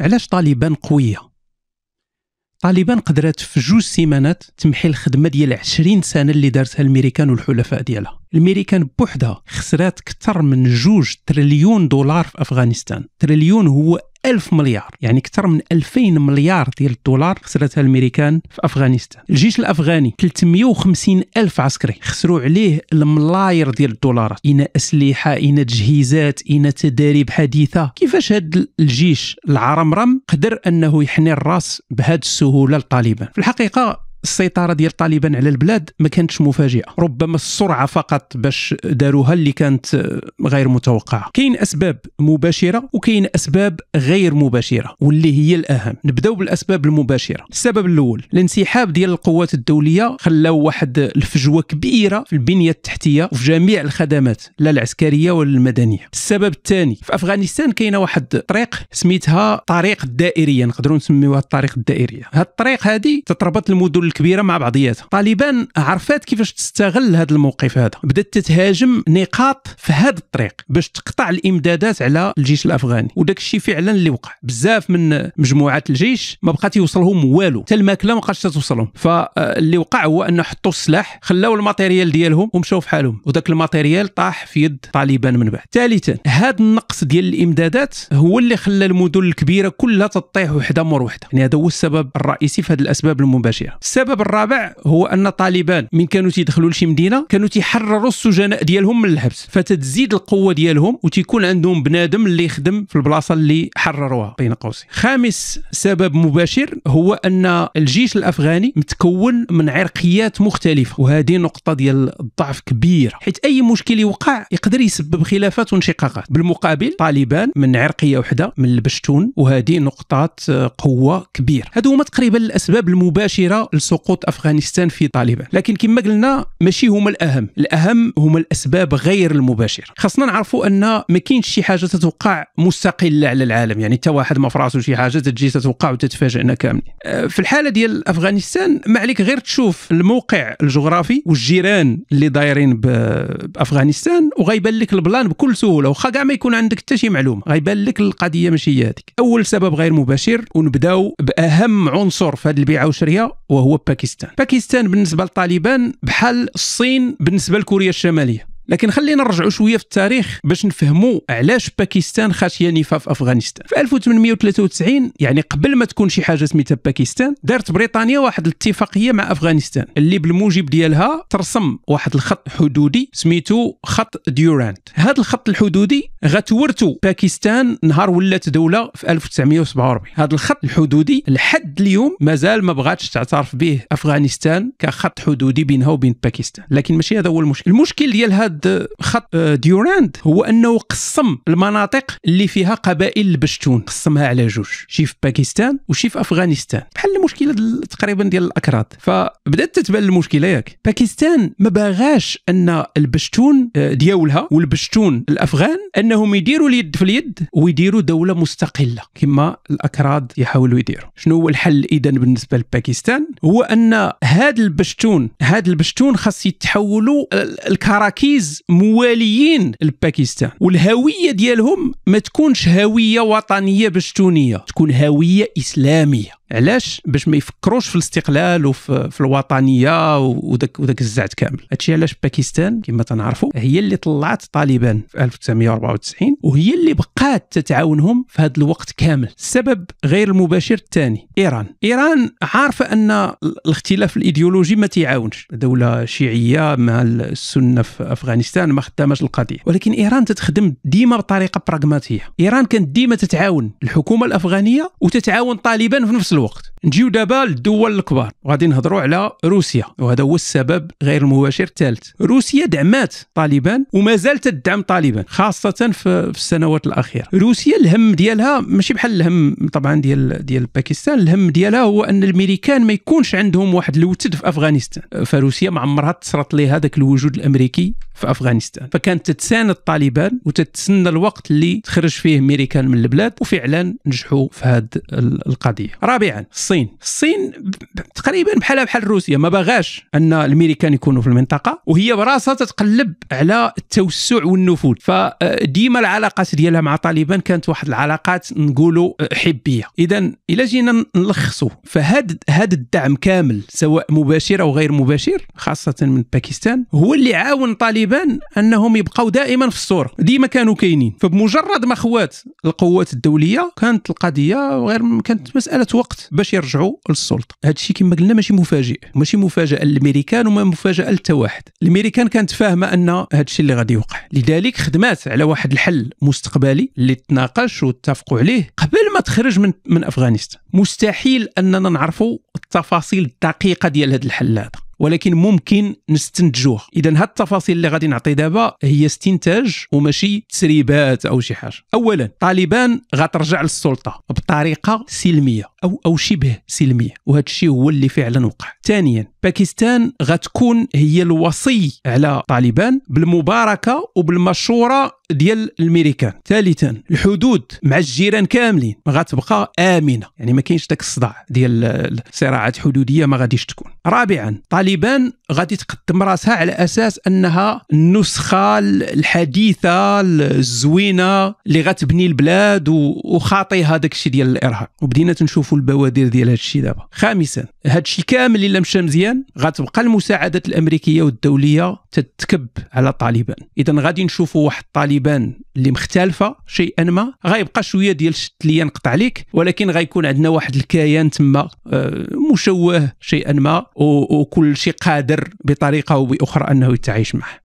علاش طالبان قويه طالبان قدرات في جوج سيمانات تمحي الخدمه ديال عشرين سنه اللي دارتها الميريكان والحلفاء ديالها الميريكان بوحدها خسرات اكثر من جوج تريليون دولار في افغانستان تريليون هو ألف مليار يعني أكثر من 2000 مليار ديال الدولار خسرتها الأمريكان في أفغانستان الجيش الأفغاني 350 ألف عسكري خسروا عليه الملاير ديال الدولارات إن أسلحة إن تجهيزات إن تداريب حديثة كيفاش هذا الجيش العرمرم قدر أنه يحني الراس بهذه السهولة للطالبان في الحقيقة السيطره ديال طالبان على البلاد ما كانتش مفاجئه ربما السرعه فقط باش داروها اللي كانت غير متوقعه كاين اسباب مباشره وكاين اسباب غير مباشره واللي هي الاهم نبداو بالاسباب المباشره السبب الاول الانسحاب ديال القوات الدوليه خلاو واحد الفجوه كبيره في البنيه التحتيه وفي جميع الخدمات لا العسكريه ولا المدنيه السبب الثاني في افغانستان كاينه واحد الطريق سميتها طريق الدائريه نقدروا نسميوها الطريق الدائريه هاد الطريق هذه تتربط المدن كبيره مع بعضياتها طالبان عرفات كيفاش تستغل هذا الموقف هذا بدات تتهاجم نقاط في هذا الطريق باش تقطع الامدادات على الجيش الافغاني وداك الشيء فعلا اللي وقع بزاف من مجموعات الجيش ما بقات يوصلهم والو حتى الماكله ما بقاتش توصلهم فاللي وقع هو انه حطوا السلاح خلاو الماتيريال ديالهم ومشاو في حالهم وذاك الماتيريال طاح في يد طالبان من بعد ثالثا هذا النقص ديال الامدادات هو اللي خلى المدن الكبيره كلها تطيح وحده مور وحده يعني هذا هو السبب الرئيسي في هذه الاسباب المباشره السبب السبب الرابع هو ان طالبان من كانوا تيدخلوا لشي مدينه كانوا تيحرروا السجناء ديالهم من الحبس فتتزيد القوه ديالهم وتيكون عندهم بنادم اللي يخدم في البلاصه اللي حرروها بين قوسين خامس سبب مباشر هو ان الجيش الافغاني متكون من عرقيات مختلفه وهذه نقطه ديال الضعف كبيره حيث اي مشكل يوقع يقدر يسبب خلافات وانشقاقات بالمقابل طالبان من عرقيه وحده من البشتون وهذه نقطه قوه كبيره هادو هما تقريبا الاسباب المباشره سقوط افغانستان في طالبان لكن كما قلنا ماشي هما الاهم الاهم هما الاسباب غير المباشره خاصنا نعرفوا ان ما كاينش شي حاجه تتوقع مستقله على العالم يعني حتى واحد ما فراسو شي حاجه تجي تتوقع وتتفاجئنا كاملين آه، في الحاله ديال افغانستان ما عليك غير تشوف الموقع الجغرافي والجيران اللي دايرين بافغانستان وغيبان لك البلان بكل سهوله واخا كاع ما يكون عندك حتى شي معلومه غيبان لك القضيه ماشي هي هذيك اول سبب غير مباشر ونبداو باهم عنصر في هذه البيعه والشريه وهو باكستان باكستان بالنسبه للطالبان بحال الصين بالنسبه لكوريا الشماليه لكن خلينا نرجعوا شويه في التاريخ باش نفهموا علاش باكستان خاشيه نفاف افغانستان في 1893 يعني قبل ما تكون شي حاجه سميتها باكستان دارت بريطانيا واحد الاتفاقيه مع افغانستان اللي بالموجب ديالها ترسم واحد الخط حدودي سميتو خط ديورانت هذا الخط الحدودي غتورته باكستان نهار ولات دوله في 1947 هذا الخط الحدودي لحد اليوم مازال ما بغاتش تعترف به افغانستان كخط حدودي بينها وبين باكستان لكن ماشي هذا هو المشكل المشكل ديال هذا هذا خط آه، ديوراند هو انه قسم المناطق اللي فيها قبائل البشتون قسمها على جوج شي في باكستان وشي في افغانستان بحال المشكله دل تقريبا ديال الاكراد فبدات تتبان المشكله ياك باكستان ما باغاش ان البشتون آه، دياولها والبشتون الافغان انهم يديروا اليد في اليد ويديروا دوله مستقله كما الاكراد يحاولوا يديروا شنو هو الحل اذا بالنسبه لباكستان هو ان هذا البشتون هذا البشتون خاص يتحولوا الكراكيز الناس مواليين لباكستان والهويه ديالهم ما تكونش هويه وطنيه بشتونيه تكون هويه اسلاميه علاش باش ما يفكروش في الاستقلال وفي الوطنيه وداك وداك الزعت كامل هادشي علاش باكستان كما تنعرفوا هي اللي طلعت طالبان في 1994 وهي اللي بقات تتعاونهم في هذا الوقت كامل السبب غير المباشر الثاني ايران ايران عارفه ان الاختلاف الايديولوجي ما تيعاونش دوله شيعيه مع السنه في افغانستان ما خدامش القضيه ولكن ايران تتخدم ديما بطريقه براغماتيه ايران كانت ديما تتعاون الحكومه الافغانيه وتتعاون طالبان في نفس الوقت نجيو دابا للدول الكبار وغادي نهضروا على روسيا وهذا هو السبب غير المباشر الثالث روسيا دعمات طالبان ومازال تدعم طالبان خاصه في السنوات الاخيره روسيا الهم ديالها ماشي بحال الهم طبعا ديال ديال باكستان الهم ديالها هو ان الامريكان ما يكونش عندهم واحد الوتد في افغانستان فروسيا ما عمرها تسرط لها ذاك الوجود الامريكي في افغانستان فكانت تتساند الطالبان وتتسنى الوقت اللي تخرج فيه امريكان من البلاد وفعلا نجحوا في هذه القضيه رابعا الصين الصين الصين تقريبا بحالها بحال روسيا ما باغاش ان الامريكان يكونوا في المنطقه وهي براسها تتقلب على التوسع والنفوذ فديما العلاقات ديالها مع طالبان كانت واحد العلاقات نقولوا حبيه اذا الا جينا نلخصوا فهاد هاد الدعم كامل سواء مباشر او غير مباشر خاصه من باكستان هو اللي عاون طالبان انهم يبقوا دائما في الصوره ديما كانوا كاينين فبمجرد ما خوات القوات الدوليه كانت القضيه غير كانت مساله وقت باش يرجعوا للسلطه هذا الشيء كما قلنا ماشي مفاجئ ماشي مفاجاه للامريكان وما مفاجاه لحتى واحد الامريكان كانت فاهمه ان هذا الشيء اللي غادي يوقع لذلك خدمات على واحد الحل مستقبلي اللي تناقش واتفقوا عليه قبل ما تخرج من من افغانستان مستحيل اننا نعرفوا التفاصيل الدقيقه ديال هذا الحل هذا ولكن ممكن نستنتجوها اذا هاد التفاصيل اللي غادي نعطي دابا هي استنتاج وماشي تسريبات او شي حاجه اولا طالبان غترجع للسلطه بطريقه سلميه او او شبه سلميه وهذا الشيء هو اللي فعلا وقع ثانيا باكستان غتكون هي الوصي على طالبان بالمباركه وبالمشوره ديال الميريكان ثالثا الحدود مع الجيران كاملين غتبقى امنه يعني ما كاينش داك الصداع ديال الصراعات الحدوديه ما غاديش تكون رابعا طالبان غادي تقدم راسها على اساس انها النسخه الحديثه الزوينه اللي غتبني البلاد وخاطي هذاك الشيء ديال الارهاب وبدينا تنشوفوا البوادر ديال هذا الشيء دابا خامسا هذا الشيء كامل اللي مشى مزيان الان غتبقى المساعدات الامريكيه والدوليه تتكب على طالبان اذا غادي نشوفوا واحد طالبان اللي مختلفه شيئا ما غيبقى شويه ديال الشتليه نقطع عليك ولكن غيكون عندنا واحد الكيان تما آه، مشوه شيئا ما وكل شيء قادر بطريقه او باخرى انه يتعايش معه